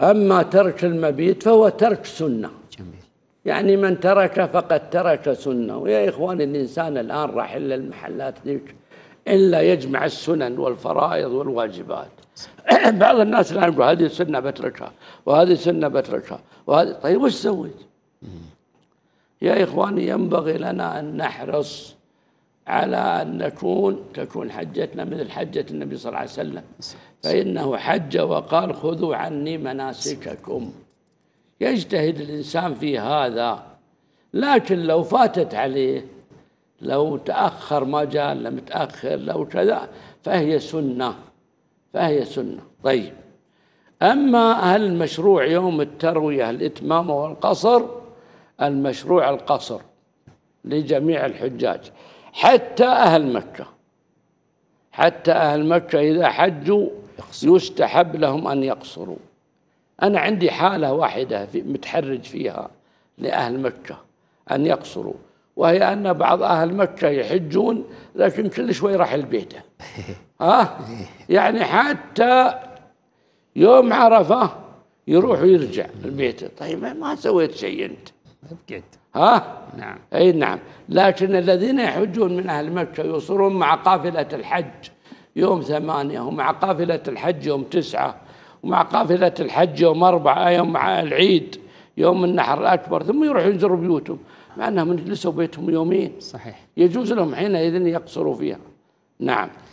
أما ترك المبيت فهو ترك سنة جميل. يعني من ترك فقد ترك سنة ويا إخواني الإنسان الآن راح إلا المحلات ذيك إلا يجمع السنن والفرائض والواجبات بعض الناس الآن يقول هذه السنة بتركها وهذه السنة بتركها وهذه طيب وش سويت؟ يا إخواني ينبغي لنا أن نحرص على أن نكون تكون حجتنا مثل حجة النبي صلى الله عليه وسلم فإنه حج وقال خذوا عني مناسككم يجتهد الإنسان في هذا لكن لو فاتت عليه لو تأخر ما جاء متأخر لو كذا فهي سنة فهي سنة طيب أما هل المشروع يوم التروية الإتمام والقصر المشروع القصر لجميع الحجاج حتى أهل مكة حتى أهل مكة إذا حجوا يستحب لهم أن يقصروا أنا عندي حالة واحدة في متحرج فيها لأهل مكة أن يقصروا وهي أن بعض أهل مكة يحجون لكن كل شوي راح لبيته ها يعني حتى يوم عرفة يروح ويرجع لبيته طيب ما سويت شيء أنت أبقيت ها؟ نعم أي نعم لكن الذين يحجون من أهل مكة يوصلون مع قافلة الحج يوم ثمانية ومع قافلة الحج يوم تسعة ومع قافلة الحج يوم أربعة يوم مع العيد يوم النحر الأكبر ثم يروحوا يزوروا بيوتهم مع أنهم جلسوا بيتهم يومين صحيح يجوز لهم حينئذ يقصروا فيها نعم